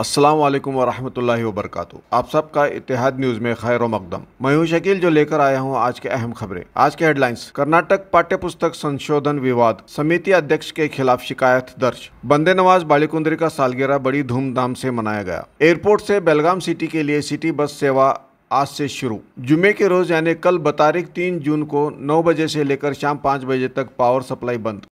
अस्सलाम वालेकुम वरहमतुल्लाहि आप सबका इतिहाद न्यूज़ में खैर मकदम मैं हूं शकील जो लेकर आया हूं आज के अहम खबरें आज के हेडलाइंस कर्नाटक पाठ्य पुस्तक संशोधन विवाद समिति अध्यक्ष के खिलाफ शिकायत दर्ज बंदे नवाज बालिकुंदरी का सालगिरह बड़ी धूमधाम से मनाया गया एयरपोर्ट से बेलगाम सिटी के लिए सिटी बस सेवा आज से शुरू जुमे के रोज यानी कल बतारिक तीन जून को नौ बजे से लेकर शाम पाँच बजे तक पावर सप्लाई बंद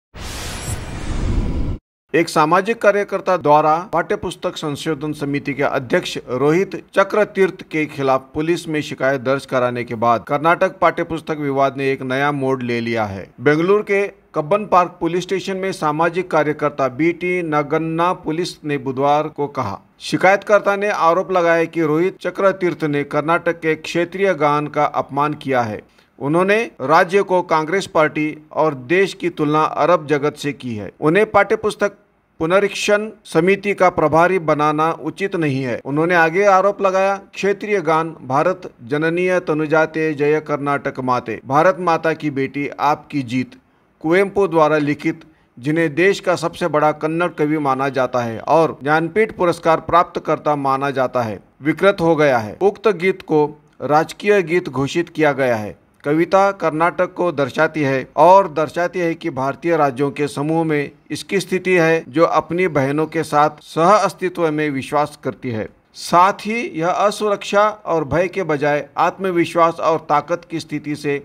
एक सामाजिक कार्यकर्ता द्वारा पाठ्य पुस्तक संशोधन समिति के अध्यक्ष रोहित चक्र तीर्थ के खिलाफ पुलिस में शिकायत दर्ज कराने के बाद कर्नाटक पाठ्य पुस्तक विवाद ने एक नया मोड़ ले लिया है बेंगलुरु के कब्बन पार्क पुलिस स्टेशन में सामाजिक कार्यकर्ता बीटी नगन्ना पुलिस ने बुधवार को कहा शिकायतकर्ता ने आरोप लगाया कि रोहित चक्रतीर्थ ने कर्नाटक के क्षेत्रीय गान का अपमान किया है उन्होंने राज्य को कांग्रेस पार्टी और देश की तुलना अरब जगत से की है उन्हें पाठ्य पुस्तक पुनरीक्षण समिति का प्रभारी बनाना उचित नहीं है उन्होंने आगे आरोप लगाया क्षेत्रीय गान भारत जननीय तनुजाते जय कर्नाटक माते भारत माता की बेटी आपकी जीत कुएम्पो द्वारा लिखित जिन्हें देश का सबसे बड़ा कन्नड़ कवि माना जाता है और ज्ञानपीठ पुरस्कार प्राप्तकर्ता माना जाता है विकृत हो गया है उक्त गीत को राजकीय गीत घोषित किया गया है कविता कर्नाटक को दर्शाती है और दर्शाती है कि भारतीय राज्यों के समूह में इसकी स्थिति है जो अपनी बहनों के साथ सह अस्तित्व में विश्वास करती है साथ ही यह असुरक्षा और भय के बजाय आत्मविश्वास और ताकत की स्थिति से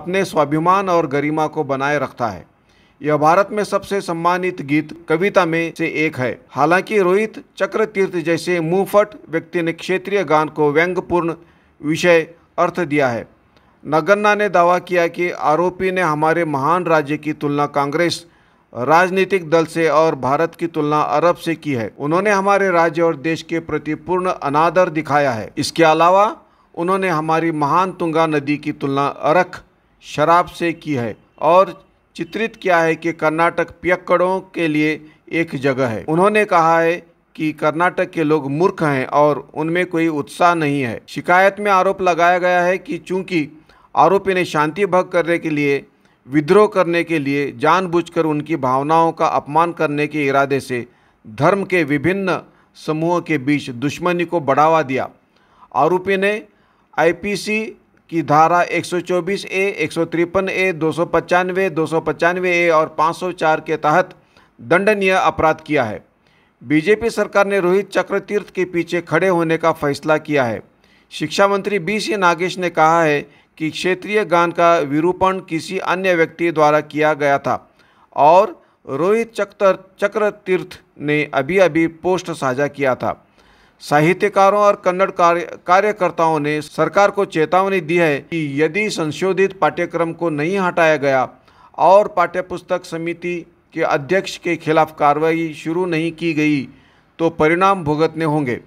अपने स्वाभिमान और गरिमा को बनाए रखता है यह भारत में सबसे सम्मानित गीत कविता में से एक है हालांकि रोहित चक्र तीर्थ जैसे मुंहफट व्यक्ति ने क्षेत्रीय गान को व्यंग्यपूर्ण विषय अर्थ दिया है नगन्ना ने दावा किया कि आरोपी ने हमारे महान राज्य की तुलना कांग्रेस राजनीतिक दल से और भारत की तुलना अरब से की है उन्होंने हमारे राज्य और देश के प्रति पूर्ण अनादर दिखाया है इसके अलावा उन्होंने हमारी महान तुंगा नदी की तुलना अरख शराब से की है और चित्रित किया है कि कर्नाटक पियक्कड़ों के लिए एक जगह है उन्होंने कहा है कि कर्नाटक के लोग मूर्ख हैं और उनमें कोई उत्साह नहीं है शिकायत में आरोप लगाया गया है कि चूंकि आरोपी ने शांति भंग करने के लिए विद्रोह करने के लिए जानबूझकर उनकी भावनाओं का अपमान करने के इरादे से धर्म के विभिन्न समूहों के बीच दुश्मनी को बढ़ावा दिया आरोपी ने आईपीसी की धारा 124 ए एक सौ ए दो सौ पचानवे दो सौ पचानवे ए और 504 के तहत दंडनीय अपराध किया है बीजेपी सरकार ने रोहित चक्रतीर्थ के पीछे खड़े होने का फैसला किया है शिक्षा मंत्री बी सी नागेश ने कहा है कि क्षेत्रीय गान का विरूपण किसी अन्य व्यक्ति द्वारा किया गया था और रोहित चक्र चक्र तीर्थ ने अभी अभी पोस्ट साझा किया था साहित्यकारों और कन्नड़ कार्य कार्यकर्ताओं ने सरकार को चेतावनी दी है कि यदि संशोधित पाठ्यक्रम को नहीं हटाया गया और पाठ्यपुस्तक समिति के अध्यक्ष के खिलाफ कार्रवाई शुरू नहीं की गई तो परिणाम भुगतने होंगे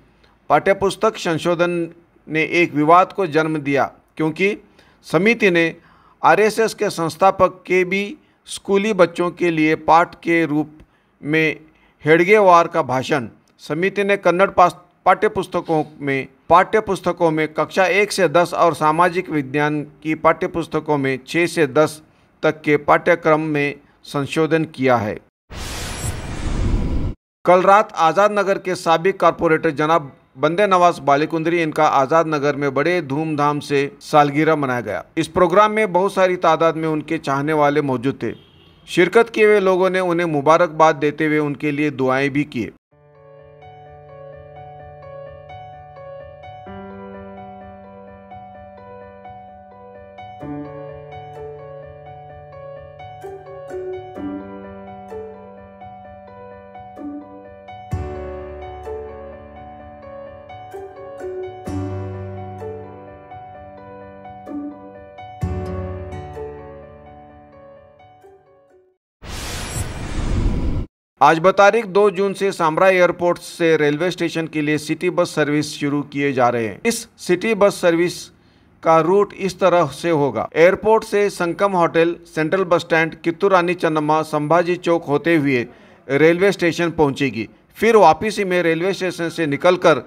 पाठ्यपुस्तक संशोधन ने एक विवाद को जन्म दिया क्योंकि समिति ने आरएसएस के संस्थापक के बी स्कूली बच्चों के लिए पाठ के रूप में हेडगेवार का भाषण समिति ने कन्नड़ पाठ्य पुस्तकों में पाठ्य पुस्तकों में कक्षा एक से दस और सामाजिक विज्ञान की पाठ्य पुस्तकों में छः से दस तक के पाठ्यक्रम में संशोधन किया है कल रात आज़ाद नगर के सबक कारपोरेटर जनाब बंदे नवाज बालिकुंदरी इनका आज़ाद नगर में बड़े धूमधाम से सालगिरह मनाया गया इस प्रोग्राम में बहुत सारी तादाद में उनके चाहने वाले मौजूद थे शिरकत किए हुए लोगों ने उन्हें मुबारकबाद देते हुए उनके लिए दुआएं भी किए आज बतारिक 2 जून से सामरा एयरपोर्ट से रेलवे स्टेशन के लिए सिटी बस सर्विस शुरू किए जा रहे हैं इस सिटी बस सर्विस का रूट इस तरह से होगा एयरपोर्ट से Sankam hotel central bus stand Kittur Rani Chennamma Sambhaji chowk होते हुए रेलवे स्टेशन पहुंचेगी फिर वापसी में रेलवे स्टेशन से निकलकर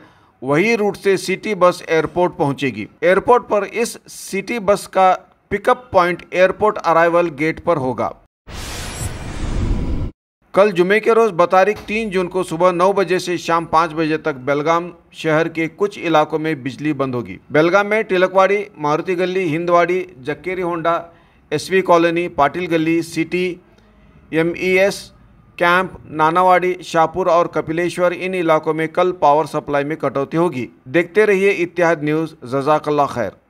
वही रूट से सिटी बस एयरपोर्ट पहुंचेगी एयरपोर्ट पर इस सिटी बस का pickup point airport arrival gate पर होगा कल जुमे के रोज़ बतारिक तीन जून को सुबह नौ बजे से शाम पाँच बजे तक बेलगाम शहर के कुछ इलाकों में बिजली बंद होगी बेलगाम में Tilakwadi Maruti Galli Hindwadi Jakkeri Honda SV colony Patil Galli city MES camp Nanawadi Shahapur और कपिलेश्वर इन इलाकों में कल पावर सप्लाई में कटौती होगी देखते रहिए इतिहाद न्यूज़ जजाकल्ला खैर